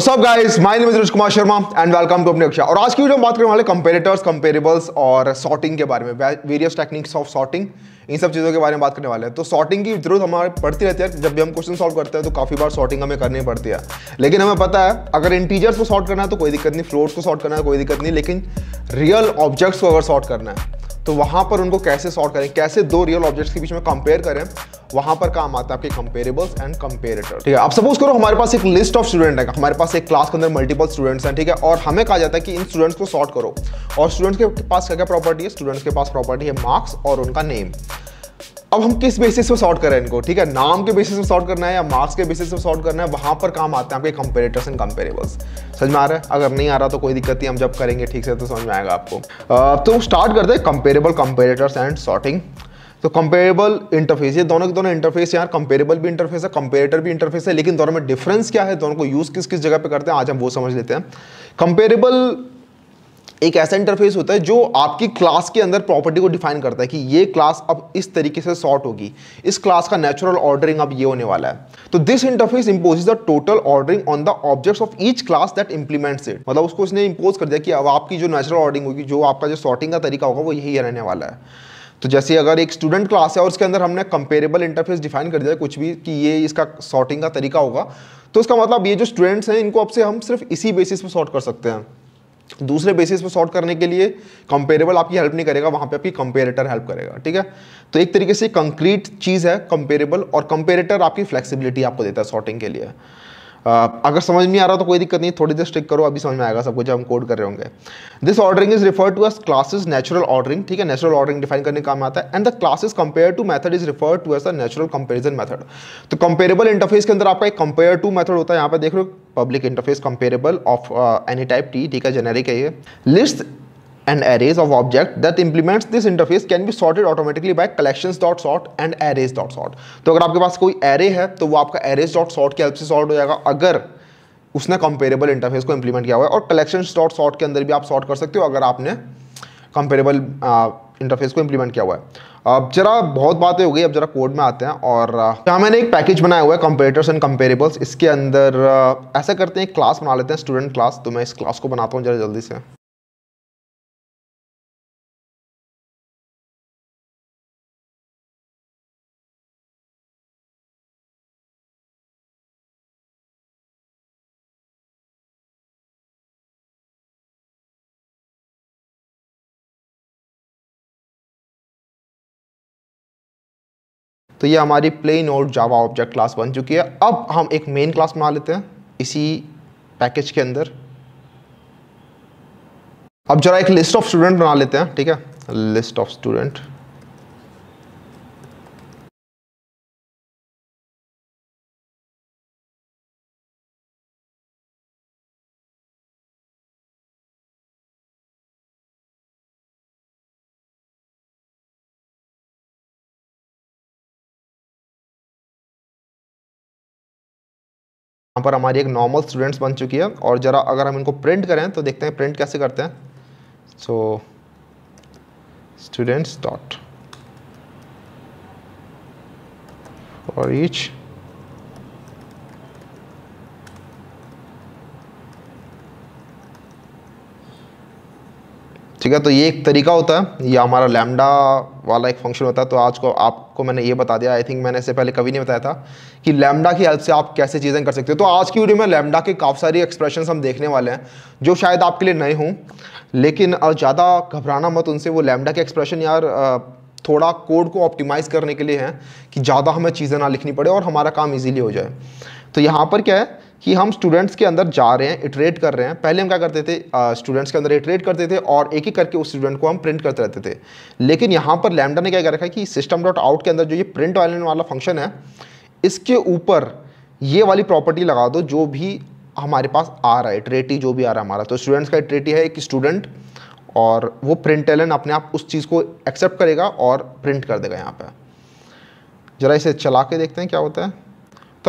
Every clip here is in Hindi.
सब up guys? My name Kumar Sharma and welcome to अपने अक्षा और आज की वीडियो में बात करने वाले कंपेरेटर्स कंपेरेबल्स और सॉर्टिंग के बारे में वेरियस टेक्निक्स ऑफ सॉर्टिंग इन सब चीज़ों के बारे में बात करने वाले हैं तो सॉर्टिंग की जरूरत हमारे पड़ती रहती है जब भी हम क्वेश्चन सॉल्व करते हैं तो काफ़ी बार सॉर्टिंग हमें करनी पड़ती है लेकिन हमें पता है अगर इंटीजर्स को सॉर्ट करना है तो कोई दिक्कत नहीं फ्लोर्स को सॉर्ट करना है कोई दिक्कत नहीं लेकिन रियल ऑब्जेक्ट्स को अगर सॉर्ट करना है तो वहाँ पर उनको कैसे सॉर्ट करें कैसे दो रियल ऑब्जेक्ट्स के बीच में कंपेयर करें वहाँ पर काम आता है आपके कंपेरेबल्स एंड कंपेरेटर ठीक है आप सपोज करो हमारे पास एक लिस्ट ऑफ स्टूडेंट है हमारे पास एक क्लास के अंदर मल्टीपल स्टूडेंट्स हैं ठीक है और हमें कहा जाता है कि इन स्टूडेंट्स को सॉर्ट करो और स्टूडेंट्स के पास क्या क्या प्रॉपर्टी है स्टूडेंट्स के पास प्रॉपर्टी है मार्क्स और उनका नेम अब हम किस बेसिस पे सॉर्ट करें इनको ठीक है नाम के बेसिस पे सॉर्ट करना है या मार्क्स के बेसिस पे सॉर्ट करना है वहां पर काम आते हैं आपके कंपेरेटर्स एंड कंपेरेबल्स समझ में आ रहा है अगर नहीं आ रहा तो कोई दिक्कत नहीं हम जब करेंगे ठीक से तो समझ में आएगा आपको आ, तो स्टार्ट करते हैं कंपेरेबल कंपेरेटर्स एंड सॉर्टिंग तो कंपेरेबल इंटरफेस ये दोनों के दोनों इंटरफेस यार कंपेरेबल भी इंटरफेस है कंपेरेटर भी इंटरफेस है लेकिन दोनों में डिफरेंस क्या है दोनों को यूज़ किस किस जगह पे करते हैं आज हम वो समझ लेते हैं कंपेरेबल एक ऐसा इंटरफेस होता है जो आपकी क्लास के अंदर प्रॉपर्टी को डिफाइन करता है कि ये क्लास अब इस तरीके से सॉर्ट होगी इस क्लास का नेचुरल ऑर्डरिंग अब ये होने वाला है तो this interface impose the total ordering on the objects of each class that implements it मतलब उसको उसने इम्पोज कर दिया कि अब आपकी जो नेचुरल ऑर्डरिंग होगी जो आपका जो सॉर्टिंग का तरीका होगा वो यही रहने वाला है तो जैसे अगर एक स्टूडेंट क्लास है और उसके अंदर हमने कंपेरेबल इंटरफेस डिफाइन कर दिया कुछ भी कि ये इसका सॉर्टिंग का तरीका होगा तो उसका मतलब ये जो स्टूडेंट्स हैं इनको अब से हम सिर्फ इसी बेसिस पर सॉर्ट कर सकते हैं दूसरे बेसिस पे सॉर्ट करने के लिए कंपेरेबल आपकी हेल्प नहीं करेगा वहाँ पे आपकी कंपेरेटर हेल्प करेगा ठीक है तो एक तरीके से कंक्रीट चीज़ है कंपेरेबल और कंपेरेटर आपकी फ्लेक्सिबिलिटी आपको देता है सॉर्टिंग के लिए अगर समझ नहीं आ रहा तो कोई दिक्कत नहीं थोड़ी देर स्टिक करो अभी समझ में आएगा सब कुछ हम कोड कर रहे होंगे this ordering is refer to as class's natural ordering ठीक है नेचुरल ऑर्डरिंग डिफाइन करने काम आता है and the class's compare to method is refer to as a natural comparison method तो कंपेरेबल इंटरफेस के अंदर आपका एक कंपेयर टू मैथड होता है यहाँ पर देख रहे हो public interface comparable of any type T ठीक है जेनेरिक है ये list and arrays of object that implements this interface can be sorted automatically by collections.sort and arrays.sort तो अगर आपके पास कोई array है तो वो आपका arrays.sort की हेल्प से सॉर्ट हो जाएगा अगर उसने कंपेरेबल इंटरफेस को इंप्लीमेंट किया हुआ है और collections.sort के अंदर भी आप सॉर्ट कर सकते हो अगर आपने कंपेरेबल इंटरफेस को इंप्लीमेंट किया हुआ है अब जरा बहुत बातें हो गई अब जरा कोड में आते हैं और यहाँ मैंने एक पैकेज बनाया हुआ है कंपेरेटर्स एंड कंपेरेबल्स इसके अंदर ऐसा करते हैं क्लास बना लेते हैं स्टूडेंट क्लास तो मैं इस क्लास को बनाता हूँ जरा जल्दी से तो ये हमारी प्लेन और जावा ऑब्जेक्ट क्लास बन चुकी है अब हम एक मेन क्लास बना लेते हैं इसी पैकेज के अंदर अब जरा एक लिस्ट ऑफ स्टूडेंट बना लेते हैं ठीक है लिस्ट ऑफ स्टूडेंट यहाँ पर हमारी एक नॉर्मल स्टूडेंट्स बन चुकी है और ज़रा अगर हम इनको प्रिंट करें तो देखते हैं प्रिंट कैसे करते हैं so students dot for each ठीक है तो ये एक तरीका होता है या हमारा लैमडा वाला एक फंक्शन होता है तो आज को आपको मैंने ये बता दिया आई थिंक मैंने इससे पहले कभी नहीं बताया था कि लैमडा की हेल्प से आप कैसे चीज़ें कर सकते हो तो आज की वीडियो में लैमडा के काफ़ी सारी एक्सप्रेशन हम देखने वाले हैं जो शायद आपके लिए नए हों लेकिन ज़्यादा घबराना मत उनसे वो लैमडा के एक्सप्रेशन यार थोड़ा कोड को ऑप्टिमाइज़ करने के लिए हैं कि ज़्यादा हमें चीज़ें ना लिखनी पड़े और हमारा काम ईजिली हो जाए तो यहाँ पर क्या है कि हम स्टूडेंट्स के अंदर जा रहे हैं इटरेट कर रहे हैं पहले हम क्या करते थे स्टूडेंट्स के अंदर इटरेट करते थे और एक ही करके उस स्टूडेंट को हम प्रिंट करते रहते थे लेकिन यहाँ पर लैमडा ने क्या कर रखा है कि सिस्टम डॉट आउट के अंदर जो ये प्रिंट वाले वाला फंक्शन है इसके ऊपर ये वाली प्रॉपर्टी लगा दो जो भी हमारे पास आ रहा है इटरेटी जो भी आ रहा है हमारा तो स्टूडेंट्स का इटरेटी है एक स्टूडेंट और वो प्रिंट एलन अपने आप उस चीज़ को एक्सेप्ट करेगा और प्रिंट कर देगा यहाँ पर ज़रा इसे चला के देखते हैं क्या होता है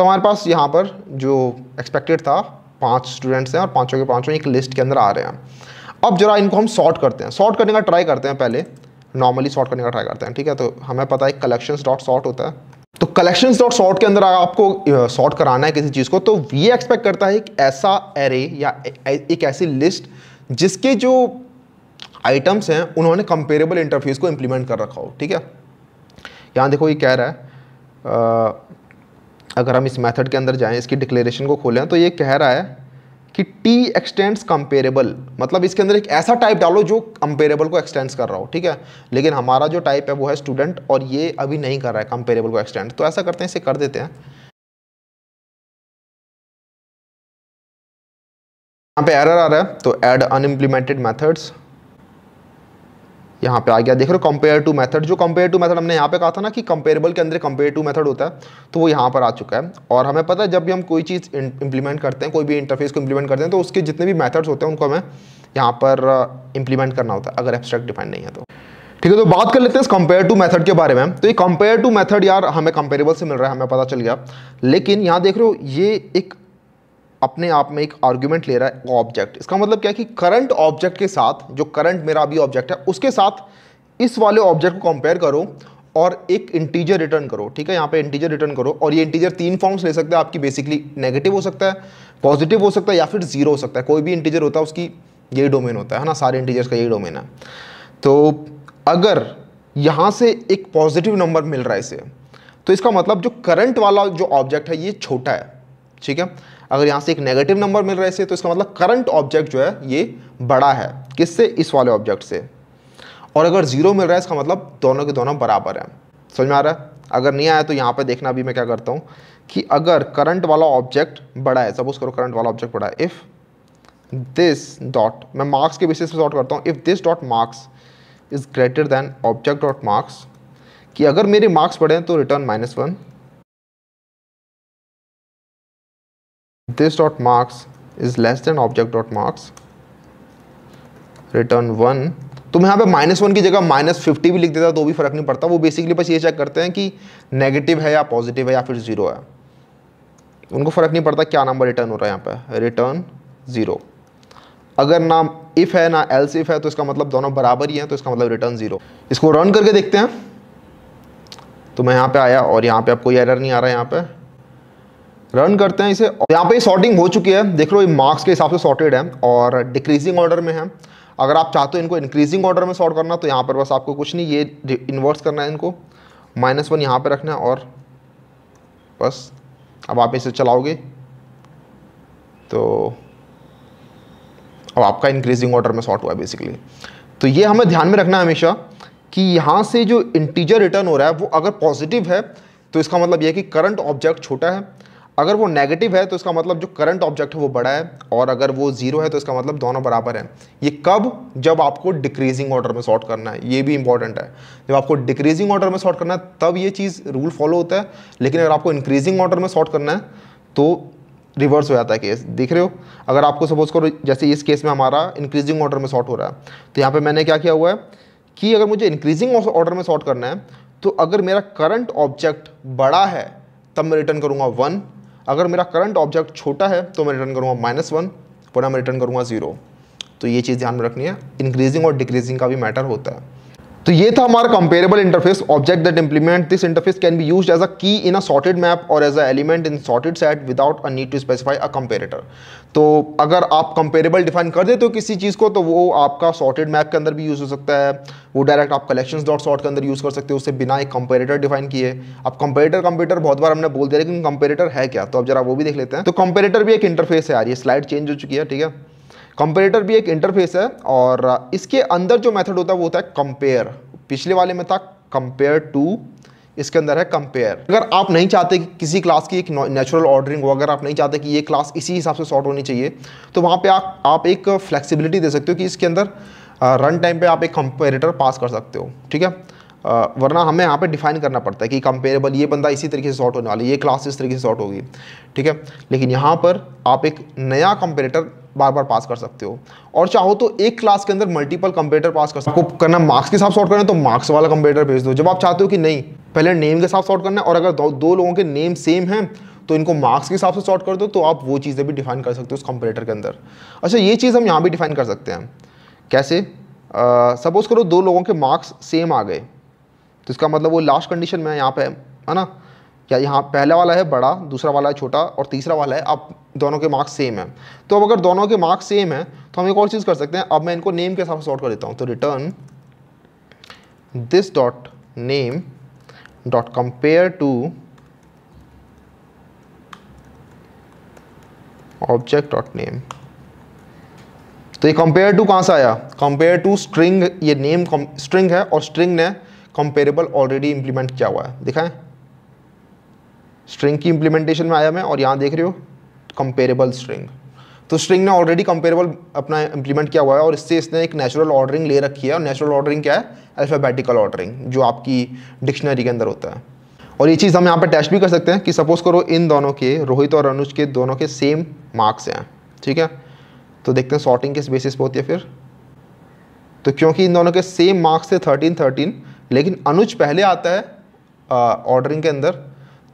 तो हमारे पास यहाँ पर जो एक्सपेक्टेड था पाँच स्टूडेंट्स हैं और पाँचों के पाँचों एक लिस्ट के अंदर आ रहे हैं अब जरा इनको हम सॉर्ट करते हैं सॉर्ट करने का ट्राई करते हैं पहले नॉर्मली सॉर्ट करने का ट्राई करते हैं ठीक है तो हमें पता है कलेक्शन डॉट सॉर्ट होता है तो कलेक्शन डॉट सॉर्ट के अंदर आपको सॉर्ट कराना है किसी चीज़ को तो ये एक्सपेक्ट करता है एक ऐसा एरे या एक ऐसी लिस्ट जिसके जो आइटम्स हैं उन्होंने कंपेरेबल इंटरफ्यूज को इम्प्लीमेंट कर रखा हो ठीक है यहाँ देखो ये कह रहा है अगर हम इस मेथड के अंदर जाएं इसकी डिक्लेरेशन को खोलें तो ये कह रहा है कि टी एक्सटेंड्स कंपेरेबल मतलब इसके अंदर एक ऐसा टाइप डालो जो कंपेरेबल को एक्सटेंड्स कर रहा हो ठीक है लेकिन हमारा जो टाइप है वो है स्टूडेंट और ये अभी नहीं कर रहा है कंपेरेबल को एक्सटेंड तो ऐसा करते हैं इसे कर देते हैं यहाँ पे एरर आ रहा है तो एड अनइम्प्लीमेंटेड मैथड्स यहाँ पे आ गया देख रहे हो कंपेयर टू मेथड जो कंपेयर टू मेथड हमने यहाँ पे कहा था ना कि कंपेरेबल के अंदर कंपेयर टू मेथड होता है तो वो यहाँ पर आ चुका है और हमें पता है जब भी हम कोई चीज़ इंप्लीमेंट करते हैं कोई भी इंटरफेस को इंप्लीमेंट करते हैं तो उसके जितने भी मैथड्स होते हैं उनको हमें यहाँ पर इंप्लीमेंट uh, करना होता है अगर एब्स्ट्रैक्ट डिफाइंड नहीं है तो ठीक है तो बात कर लेते हैं इस कंपेयर टू मेथड के बारे में तो ये कंपेयर टू मेथड यार हमें कंपेरेबल से मिल रहा है हमें पता चल गया लेकिन यहाँ देख रहे हो ये एक अपने आप में एक आर्ग्यूमेंट ले रहा है ऑब्जेक्ट इसका मतलब क्या है कि करंट ऑब्जेक्ट के साथ जो करंट मेरा अभी ऑब्जेक्ट है उसके साथ इस वाले ऑब्जेक्ट को कंपेयर करो और एक इंटीजर रिटर्न करो ठीक है यहाँ पे इंटीजर रिटर्न करो और ये इंटीजर तीन फॉर्म्स ले सकते हैं आपकी बेसिकली नेगेटिव हो सकता है पॉजिटिव हो सकता है या फिर जीरो हो सकता है कोई भी इंटीजर होता है उसकी यही डोमेन होता है ना सारे इंटीजर्स का यही डोमेन है तो अगर यहाँ से एक पॉजिटिव नंबर मिल रहा है इसे तो इसका मतलब जो करंट वाला जो ऑब्जेक्ट है ये छोटा है ठीक है अगर यहाँ से एक नेगेटिव नंबर मिल रहा है इसे तो इसका मतलब करंट ऑब्जेक्ट जो है ये बड़ा है किससे इस वाले ऑब्जेक्ट से और अगर जीरो मिल रहा है इसका मतलब दोनों के दोनों बराबर हैं समझ में आ रहा है अगर नहीं आया तो यहाँ पर देखना अभी मैं क्या करता हूँ कि अगर करंट वाला ऑब्जेक्ट बड़ा है सपोज करो करंट वाला ऑब्जेक्ट बड़ा है इफ़ दिस डॉट मैं मार्क्स के बेसिस पे सॉर्ट करता हूँ if this dot marks is greater than object dot marks कि अगर मेरे मार्क्स बढ़े तो return minus one this dot marks is less than object dot marks return one तो मैं यहाँ पे माइनस वन की जगह माइनस फिफ्टी भी लिख देता तो भी फर्क नहीं पड़ता वो बेसिकली बस ये चेक करते हैं कि नेगेटिव है या पॉजिटिव है या फिर ज़ीरो है उनको फ़र्क नहीं पड़ता क्या नंबर रिटर्न हो रहा है यहाँ पे रिटर्न ज़ीरो अगर ना इफ़ है ना एल्स इफ़ है तो इसका मतलब दोनों बराबर ही है तो इसका मतलब रिटर्न ज़ीरो इसको रन करके देखते हैं तो मैं यहाँ पे आया और यहाँ पे आपको एरर नहीं आ रहा है यहाँ पे रन करते हैं इसे यहाँ पे सॉर्टिंग हो चुकी है देख लो ये मार्क्स के हिसाब से सॉर्टेड है और डिक्रीजिंग ऑर्डर में है अगर आप चाहते हो इनको इंक्रीजिंग ऑर्डर में सॉर्ट करना तो यहाँ पर बस आपको कुछ नहीं ये इन्वर्स करना है इनको माइनस वन यहाँ पर रखना है और बस अब आप इसे चलाओगे तो अब आपका इंक्रीजिंग ऑर्डर में सॉर्ट हुआ है बेसिकली तो ये हमें ध्यान में रखना है हमेशा कि यहाँ से जो इंटीजर रिटर्न हो रहा है वो अगर पॉजिटिव है तो इसका मतलब यह है कि करंट ऑब्जेक्ट छोटा है अगर वो नेगेटिव है तो इसका मतलब जो करंट ऑब्जेक्ट है वो बड़ा है और अगर वो जीरो है तो इसका मतलब दोनों बराबर हैं ये कब जब आपको डिक्रीजिंग ऑर्डर में शॉर्ट करना है ये भी इंपॉर्टेंट है जब आपको डिक्रीजिंग ऑर्डर में शॉर्ट करना है तब ये चीज़ रूल फॉलो होता है लेकिन अगर आपको इंक्रीजिंग ऑर्डर में शॉर्ट करना है तो रिवर्स हो जाता है केस देख रहे हो अगर आपको सपोज करो जैसे इस केस में हमारा इंक्रीजिंग ऑर्डर में शॉर्ट हो रहा है तो यहाँ पर मैंने क्या किया हुआ है कि अगर मुझे इंक्रीजिंग ऑर्डर में शॉर्ट करना है तो अगर मेरा करंट ऑब्जेक्ट बड़ा है तब मैं रिटर्न करूँगा वन अगर मेरा करंट ऑब्जेक्ट छोटा है तो मैं रिटर्न करूँगा माइनस वन वरना मैं रिटर्न करूँगा ज़ीरो तो ये चीज़ ध्यान में रखनी है इंक्रीजिंग और डिक्रीजिंग का भी मैटर होता है तो ये था हमारा comparable interface object that implement this interface can be used as a key in a sorted map और as a element in sorted set without a need to specify a comparator तो अगर आप कंपेरेबल डिफाइन कर देते हो किसी चीज़ को तो वो आपका सॉर्टेड मैप के अंदर भी यूज़ हो सकता है वो डायरेक्ट आप कलेक्शन डॉट सॉर्ट के अंदर यूज़ कर सकते हो उससे बिना एक कंपेरेटर डिफाइन किए अब कंपेरेटर कंप्यूटर बहुत बार हमने बोल दिया लेकिन कंपेरेटर है क्या तो अब जरा वो भी देख लेते हैं तो कंपेरेटर भी एक इंटरफेस है यार ये स्लाइड चेंज हो चुकी है ठीक है कंपेरेटर भी एक इंटरफेस है और इसके अंदर जो मेथड होता है वो होता है कंपेयर पिछले वाले में था कंपेयर टू इसके अंदर है कंपेयर अगर आप नहीं चाहते कि किसी क्लास की एक नेचुरल ऑर्डरिंग हो अगर आप नहीं चाहते कि ये क्लास इसी हिसाब से सॉर्ट होनी चाहिए तो वहाँ पे आप आप एक फ्लेक्सिबिलिटी दे सकते हो कि इसके अंदर रन टाइम पे आप एक कंपेरेटर पास कर सकते हो ठीक है आ, वरना हमें यहाँ पे डिफाइन करना पड़ता है कि कंपेरेबल ये बंदा इसी तरीके से सॉर्ट होने वाला है ये क्लास इस तरीके से सॉर्ट होगी ठीक है लेकिन यहाँ पर आप एक नया कंपेरेटर बार बार पास कर सकते हो और चाहो तो एक क्लास के अंदर मल्टीपल कंप्यूटर पास कर सकते हो करना मार्क्स के हिसाब सॉर्ट करना तो मार्क्स वाला कंप्यूटर भेज दो जब आप चाहते हो कि नहीं पहले नेम के हिसाब सॉर्ट करना है और अगर दो, दो लोगों के नेम सेम हैं तो इनको मार्क्स के हिसाब से सॉर्ट कर दो तो आप वो चीज़ें भी डिफाइन कर सकते हो उस कंप्यूटर के अंदर अच्छा ये चीज़ हम यहाँ भी डिफाइन कर सकते हैं कैसे सपोज़ करो दो लोगों के मार्क्स सेम आ गए तो इसका मतलब वो लास्ट कंडीशन में यहाँ पे है ना या यहाँ पहला वाला है बड़ा दूसरा वाला है छोटा और तीसरा वाला है अब दोनों के मार्क्स सेम है तो अब अगर दोनों के मार्क्स सेम है तो हम एक और चीज़ कर सकते हैं अब मैं इनको नेम के हिसाब से सॉर्ट कर देता हूँ तो return this dot name dot compare to object dot name तो ये कंपेयर टू कहाँ से आया कंपेयर टू स्ट्रिंग ये नेम स्ट्रिंग है और स्ट्रिंग ने कंपेरेबल ऑलरेडी इंप्लीमेंट किया हुआ है दिखाएं स्ट्रिंग की इम्प्लीमेंटेशन में आया मैं और यहाँ देख रहे हो कंपेरेबल स्ट्रिंग तो स्ट्रिंग ने ऑलरेडी कंपेरेबल अपना इम्प्लीमेंट किया हुआ है और इससे इसने एक नेचुरल ऑर्डरिंग ले रखी है और नेचुरल ऑर्डरिंग क्या है अल्फ़ाबेटिकल ऑर्डरिंग जो आपकी डिक्शनरी के अंदर होता है और ये चीज़ हम यहाँ पर टेस्ट भी कर सकते हैं कि सपोज़ करो इन दोनों के रोहित और अनुज के दोनों के सेम मार्क्स हैं ठीक है तो देखते हैं सॉर्टिंग किस बेसिस पर होती है फिर तो क्योंकि इन दोनों के सेम मार्क्स थे थर्टीन थर्टीन लेकिन अनुज पहले आता है ऑर्डरिंग के अंदर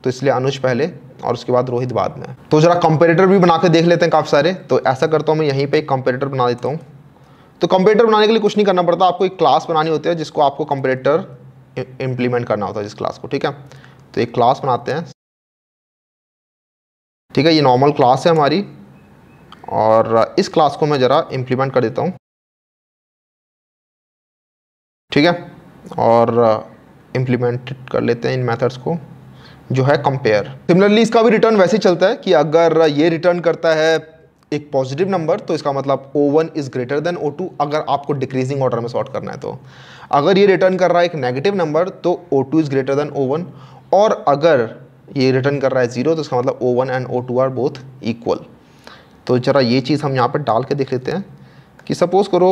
तो इसलिए अनुज पहले और उसके बाद रोहित बाद में तो ज़रा कंपेरेटर भी बना के देख लेते हैं काफ़ी सारे तो ऐसा करता हूँ मैं यहीं पर एक कंपेरेटर बना देता हूँ तो कंपेरेटर बनाने के लिए कुछ नहीं करना पड़ता आपको एक क्लास बनानी होती है जिसको आपको कंपेरेटर इम्प्लीमेंट करना होता है जिस क्लास को ठीक है तो एक क्लास बनाते हैं ठीक है ये नॉर्मल क्लास है हमारी और इस क्लास को मैं ज़रा इम्प्लीमेंट कर देता हूँ ठीक है और इम्प्लीमेंट कर लेते हैं इन मेथड्स को जो है कंपेयर सिमिलरली इसका भी रिटर्न वैसे ही चलता है कि अगर ये रिटर्न करता है एक पॉजिटिव नंबर तो इसका मतलब O one is greater than O two अगर आपको डिक्रीजिंग ऑर्डर में सॉर्ट करना है तो अगर ये रिटर्न कर रहा है एक नेगेटिव नंबर तो O two is greater than O one और अगर ये रिटर्न कर रहा है ज़ीरो तो इसका मतलब O one and O two are both equal तो ज़रा ये चीज़ हम यहाँ पर डाल के देख लेते हैं कि सपोज़ करो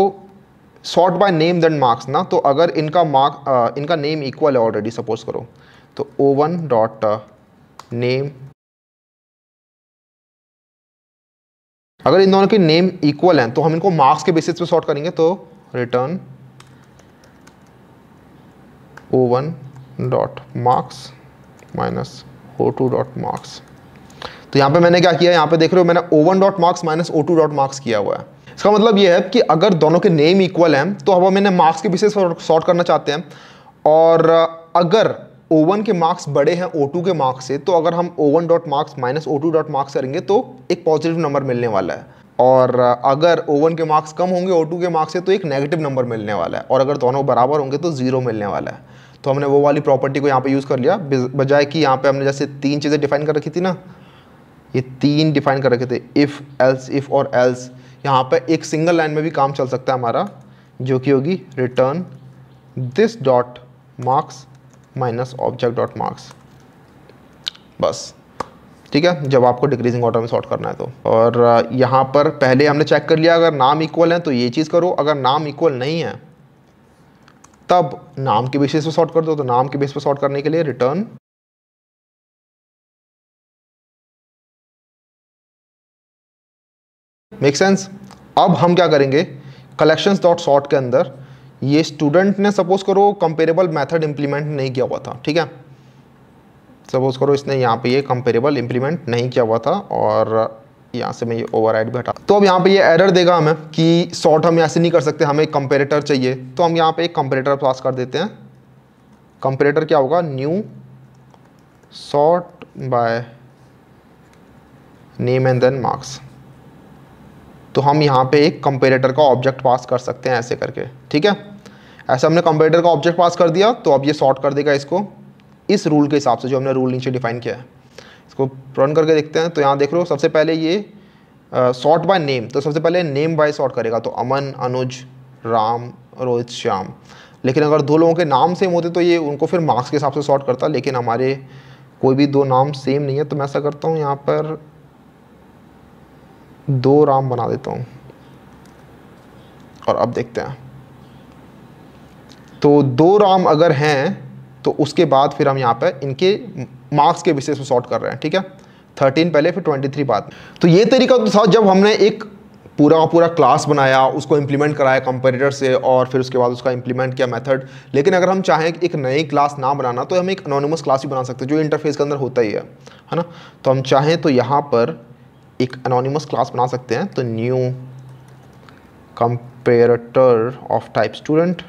sort by name then marks ना तो अगर इनका मार्क इनका नेम इक्वल है ऑलरेडी सपोज़ करो तो ओ वन डॉट नेम अगर इन दोनों के नेम इक्वल हैं तो हम इनको मार्क्स के बेसिस पे सॉर्ट करेंगे तो return O one dot marks minus O two dot marks तो यहाँ पे मैंने क्या किया यहाँ पे देख रहे हो मैंने O one dot marks minus O two dot marks किया हुआ है इसका मतलब ये है कि अगर दोनों के नेम इक्वल हैं तो अब हम मैंने मार्क्स के बेसिस सॉर्ट करना चाहते हैं और uh, अगर वन के मार्क्स बड़े हैं ओ टू के मार्क्स से तो अगर हम one dot marks minus O two dot marks करेंगे तो एक पॉजिटिव नंबर मिलने वाला है और अगर वन के मार्क्स कम होंगे ओ टू के मार्क्स से तो एक नेगेटिव नंबर मिलने वाला है और अगर दोनों बराबर होंगे तो ज़ीरो मिलने वाला है तो हमने वो वाली प्रॉपर्टी को यहाँ पर यूज़ कर लिया बजाय कि यहाँ पर हमने जैसे तीन चीज़ें डिफाइन कर रखी थी ना ये तीन डिफाइन कर रखे थे इफ़ एल्स इफ़ और एल्स यहाँ पर एक सिंगल लाइन में भी काम चल सकता है हमारा जो कि होगी return this dot marks minus object dot marks बस ठीक है जब आपको डिक्रीजिंग ऑर्डर में सॉर्ट करना है तो और यहाँ पर पहले हमने चेक कर लिया अगर नाम इक्वल है तो ये चीज़ करो अगर नाम इक्वल नहीं है तब नाम के बेसिस पे सॉर्ट कर दो तो नाम के बेस पे सॉर्ट करने के लिए रिटर्न मेक सेंस अब हम क्या करेंगे कलेक्शंस डॉट सॉर्ट के अंदर ये स्टूडेंट ने सपोज करो कंपेरेबल मेथड इंप्लीमेंट नहीं किया हुआ था ठीक है सपोज करो इसने यहाँ पे ये कंपेरेबल इंप्लीमेंट नहीं किया हुआ था और यहाँ से मैं ये ओवर भी हटा तो अब यहाँ पे ये एरर देगा हमें कि शॉर्ट हम ऐसे नहीं कर सकते हमें कंपेरेटर चाहिए तो हम यहाँ पे एक कंपेरेटर पास कर देते हैं कंपेरेटर क्या होगा new sort by name and then marks तो हम यहाँ पे एक कंपेरेटर का ऑब्जेक्ट पास कर सकते हैं ऐसे करके ठीक है ऐसे हमने कंपेटर का ऑब्जेक्ट पास कर दिया तो अब ये सॉर्ट कर देगा इसको इस रूल के हिसाब से जो हमने रूल नीचे डिफाइन किया है इसको रन करके देखते हैं तो यहाँ देख लो सबसे पहले ये सॉर्ट बाय नेम तो सबसे पहले नेम बाय सॉर्ट करेगा तो अमन अनुज राम रोहित श्याम लेकिन अगर दो लोगों के नाम सेम होते तो ये उनको फिर मार्क्स के हिसाब से सॉर्ट करता लेकिन हमारे कोई भी दो नाम सेम नहीं है तो मैं ऐसा करता हूँ यहाँ पर दो राम बना देता हूँ और अब देखते हैं तो दो राम अगर हैं तो उसके बाद फिर हम यहाँ पर इनके मार्क्स के विशेष में सॉर्ट कर रहे हैं ठीक है थर्टीन पहले फिर ट्वेंटी थ्री बाद तो ये तरीका तो था जब हमने एक पूरा का पूरा क्लास बनाया उसको इम्प्लीमेंट कराया कंपेरेटर से और फिर उसके बाद उसका इम्प्लीमेंट किया मेथड लेकिन अगर हम चाहें एक नई क्लास ना बनाना तो हम एक अनोनमस क्लास भी बना सकते हैं जो इंटरफेस के अंदर होता ही है है ना तो हम चाहें तो यहाँ पर एक अनोनमस क्लास बना सकते हैं तो new comparator of type student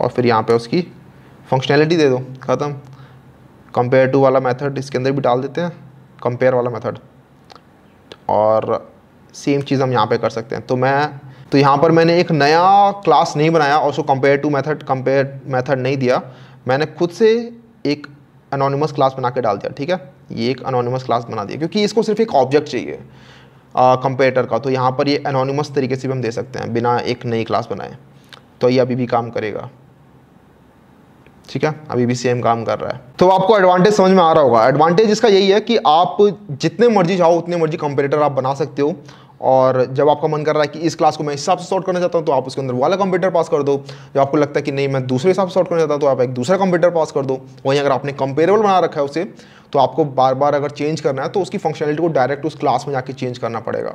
और फिर यहाँ पे उसकी फंक्शनैलिटी दे दो ख़त्म कंपेयर टू वाला मेथड इसके अंदर भी डाल देते हैं कंपेयर वाला मेथड और सेम चीज़ हम यहाँ पे कर सकते हैं तो मैं तो यहाँ पर मैंने एक नया क्लास नहीं बनाया और उसको compare to method compare method नहीं दिया मैंने खुद से एक अनोनीमस क्लास बना के डाल दिया ठीक है ये एक अनोनीमस क्लास बना दिया क्योंकि इसको सिर्फ एक ऑब्जेक्ट चाहिए कंपेटर का तो यहाँ पर ये अनोनीमस तरीके से भी हम दे सकते हैं बिना एक नई क्लास बनाए तो ये अभी भी काम करेगा ठीक है अभी भी सेम काम कर रहा है तो आपको एडवांटेज समझ में आ रहा होगा एडवांटेज इसका यही है कि आप जितने मर्जी चाहो उतने मर्जी कंपेरेटर आप बना सकते हो और जब आपका मन कर रहा है कि इस क्लास को मैं इस हिसाब से सॉर्ट करना चाहता हूँ तो आप उसके अंदर वाला कंप्यूटर पास कर दो जब आपको लगता है कि नहीं मैं दूसरे हिसाब से सॉर्ट करना चाहता हूँ तो आप एक दूसरा कंप्यूटर पास कर दो वहीं अगर आपने कंपेरेबल बना रखा है उसे तो आपको बार बार अगर चेंज करना है तो उसकी फंक्शनलिटी को डायरेक्ट उस क्लास में जाकर चेंज करना पड़ेगा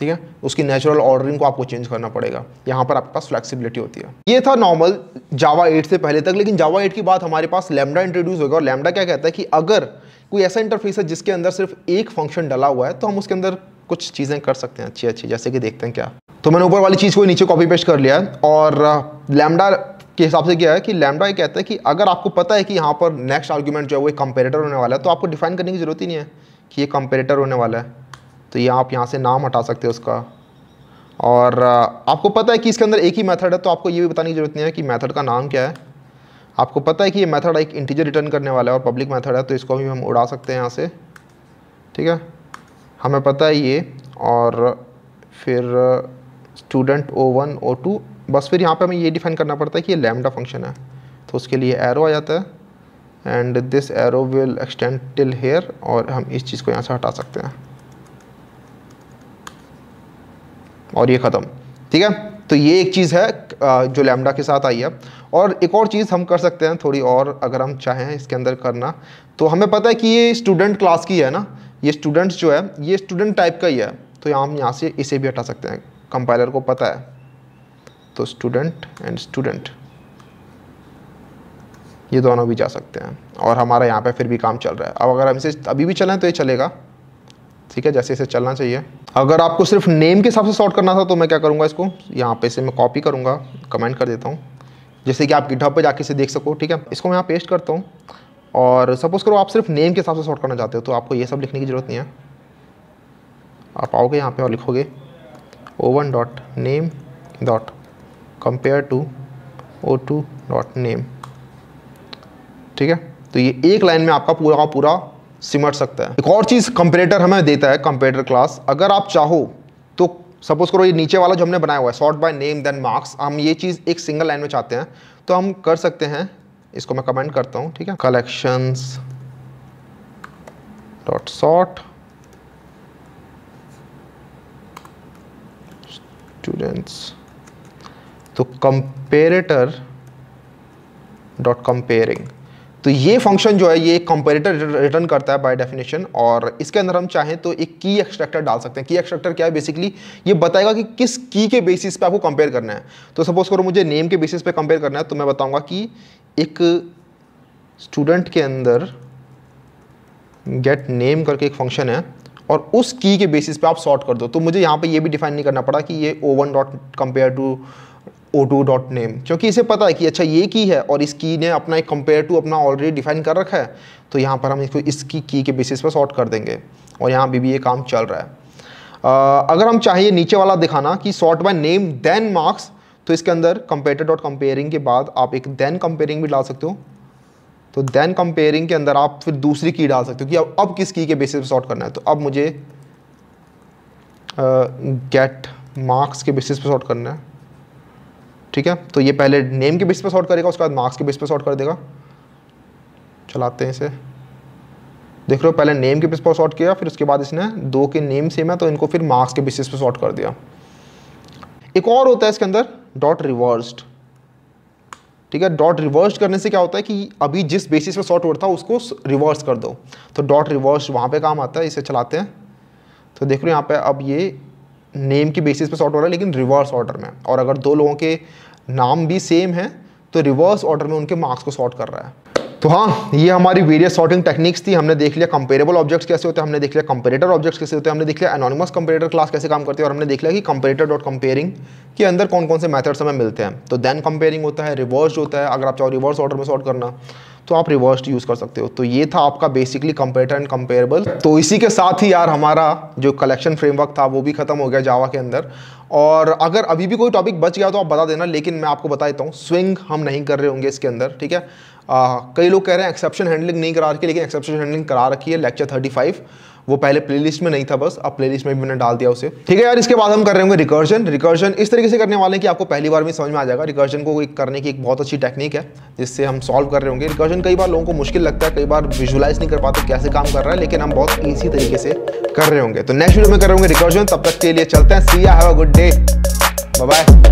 ठीक है उसकी नेचुरल ऑर्डरिंग को आपको चेंज करना पड़ेगा यहाँ पर आपके पास फ्लेक्सिबिलिटी होती है ये था नॉर्मल जावा 8 से पहले तक लेकिन जावा 8 के बाद हमारे पास लेमडा इंट्रोड्यूस होगा और लेमडा क्या कहता है कि अगर कोई ऐसा इंटरफेस है जिसके अंदर सिर्फ एक फंक्शन डला हुआ है तो हम उसके अंदर कुछ चीज़ें कर सकते हैं अच्छी अच्छी जैसे कि देखते हैं क्या तो मैंने ऊपर वाली चीज़ को नीचे कॉपी पेस्ट कर लिया और लैमडा के हिसाब से क्या है कि लैमडा ये कहता है कि अगर आपको पता है कि यहाँ पर नेक्स्ट आर्ग्यूमेंट जो है वो एक कंपेरेटर होने वाला है तो आपको डिफाइन करने की जरूरत ही नहीं है कि ये कंपेरेटर होने वाला है तो यहाँ आप यहाँ से नाम हटा सकते हो उसका और आपको पता है कि इसके अंदर एक ही मेथड है तो आपको ये भी बताने की जरूरत नहीं है कि मेथड का नाम क्या है आपको पता है कि ये मेथड एक इंटीजर रिटर्न करने वाला है और पब्लिक मेथड है तो इसको भी हम उड़ा सकते हैं यहाँ से ठीक है हमें पता है ये और फिर student O one O two बस फिर यहाँ पे हमें ये डिफाइन करना पड़ता है कि ये लैमडा फंक्शन है तो उसके लिए एरो आ जाता है and this arrow will extend till here और हम इस चीज़ को यहाँ से हटा सकते हैं और ये ख़त्म ठीक है तो ये एक चीज़ है जो लैमडा के साथ आई है और एक और चीज़ हम कर सकते हैं थोड़ी और अगर हम चाहें इसके अंदर करना तो हमें पता है कि ये स्टूडेंट क्लास की है ना ये स्टूडेंट्स जो है ये स्टूडेंट टाइप का ही है तो यहाँ हम यहाँ से इसे भी हटा सकते हैं कंपाइलर को पता है तो स्टूडेंट एंड स्टूडेंट ये दोनों भी जा सकते हैं और हमारा यहाँ पर फिर भी काम चल रहा है अब अगर हम इसे अभी भी चलें तो ये चलेगा ठीक है जैसे इसे चलना चाहिए अगर आपको सिर्फ नेम के हिसाब से सॉर्ट करना था तो मैं क्या करूँगा इसको यहाँ पे इसे मैं कॉपी करूँगा कमेंट कर देता हूँ जैसे कि आप गिटहब पर जाके इसे देख सको ठीक है इसको मैं यहाँ पेस्ट करता हूँ और सपोज़ करो आप सिर्फ नेम के हिसाब से सॉर्ट करना चाहते हो तो आपको ये सब लिखने की ज़रूरत नहीं है आप आओगे यहाँ पर और लिखोगे O one dot name dot compare to O two dot name ठीक है तो ये एक लाइन में आपका पूरा का पूरा सिमट सकता है एक और चीज़ कंपेरेटर हमें देता है कंपेरेटर क्लास अगर आप चाहो तो सपोज करो ये नीचे वाला जो हमने बनाया हुआ है sort by name then marks हम ये चीज़ एक सिंगल लाइन में चाहते हैं तो हम कर सकते हैं इसको मैं कमेंट करता हूं ठीक है कलेक्शन डॉट सॉर्ट स्टूडेंट्स तो कंपेरेटर डॉट कंपेयरिंग तो ये फंक्शन जो है ये कंपेरेटर रिटर्न करता है बाय डेफिनेशन और इसके अंदर हम चाहें तो एक की एक्सट्रैक्टर डाल सकते हैं की एक्सट्रैक्टर क्या है बेसिकली ये बताएगा कि किस की के बेसिस पे आपको कंपेयर करना है तो सपोज करो मुझे नेम के बेसिस पे कंपेयर करना है तो मैं बताऊंगा कि एक स्टूडेंट के अंदर गेट नेम करके एक फंक्शन है और उस की के बेसिस पे आप सॉर्ट कर दो तो मुझे यहाँ पे ये भी डिफाइन नहीं करना पड़ा कि ये O one dot compare to O two dot name क्योंकि इसे पता है कि अच्छा ये की है और इस की ने अपना एक कंपेयर टू अपना ऑलरेडी डिफाइन कर रखा है तो यहाँ पर हम इसको इसकी की के बेसिस पर सॉर्ट कर देंगे और यहाँ भी, भी ये काम चल रहा है आ, अगर हम चाहिए नीचे वाला दिखाना कि sort by name then marks तो इसके अंदर कंपेयर डॉट कंपेयरिंग के बाद आप एक देन कंपेयरिंग भी डाल सकते हो तो देन कंपेयरिंग के अंदर आप फिर दूसरी की डाल सकते हो कि अब अब किस की के बेसिस पर सॉर्ट करना है तो अब मुझे गेट मार्क्स के बेसिस पर सॉर्ट करना है ठीक है तो ये पहले नेम के बेस पर सॉर्ट करेगा उसके बाद मार्क्स के बेस पर सॉर्ट कर देगा चलाते हैं इसे देख लो पहले नेम के बेस पर सॉर्ट किया फिर उसके बाद इसने दो के नेम सेम है तो इनको फिर मार्क्स के बेसिस पर सॉर्ट कर दिया एक और होता है इसके अंदर डॉट रिवर्स्ड ठीक है डॉट रिवर्स करने से क्या होता है कि अभी जिस बेसिस पर सॉर्ट वर्ड था उसको रिवर्स कर दो तो डॉट रिवर्स वहाँ पे काम आता है इसे चलाते हैं तो देख लो यहाँ पे अब ये नेम के बेसिस पे सॉर्ट हो रहा है लेकिन रिवर्स ऑर्डर में और अगर दो लोगों के नाम भी सेम है तो रिवर्स ऑर्डर में उनके मार्क्स को सॉर्ट कर रहा है तो हाँ ये हमारी वेरियस सॉर्टिंग टेक्निक्स थी हमने देख लिया कंपेरेबल ऑब्जेक्ट्स कैसे होते हैं हमने देख लिया कंपेरेटर ऑब्जेक्ट्स कैसे होते हैं हमने देख लिया एनोनिमस कंपेरेटर क्लास कैसे काम करती है और हमने देख लिया कि कंपेरेटर डॉट कंपेयरिंग के अंदर कौन कौन से मेथड्स हमें मिलते हैं तो देन कंपेयरिंग होता है रिवर्स होता है अगर आप चाहो रिवर्स ऑर्डर में सॉर्ट करना तो आप रिवर्स यूज़ कर सकते हो तो ये था आपका बेसिकली कंपेटर एंड कंपेरेबल तो इसी के साथ ही यार हमारा जो कलेक्शन फ्रेमवर्क था वो भी खत्म हो गया जावा के अंदर और अगर अभी भी कोई टॉपिक बच गया तो आप बता देना लेकिन मैं आपको बता देता हूँ स्विंग हम नहीं कर रहे होंगे इसके अंदर ठीक है आ, कई लोग कह रहे हैं एक्सेप्शन हैंडलिंग नहीं करा रखी लेकिन एक्सेप्शन हैंडलिंग करा रखी है लेक्चर थर्टी फाइव वो पहले प्लेलिस्ट में नहीं था बस अब प्लेलिस्ट में भी मैंने डाल दिया उसे ठीक है यार इसके बाद हम कर रहे होंगे रिकर्जन रिकर्जन इस तरीके से करने वाले हैं कि आपको पहली बार में समझ में आ जाएगा रिकर्जन को एक करने की एक बहुत अच्छी टेक्निक है जिससे हम सॉल्व कर रहे होंगे रिकर्जन कई बार लोगों को मुश्किल लगता है कई बार विजुलाइज नहीं कर पाते कैसे काम कर रहा है लेकिन हम बहुत ईजी तरीके से कर रहे होंगे तो नेक्स्ट वीडियो में कर रहे होंगे रिकर्जन तब तक के लिए चलते हैं see have a good day bye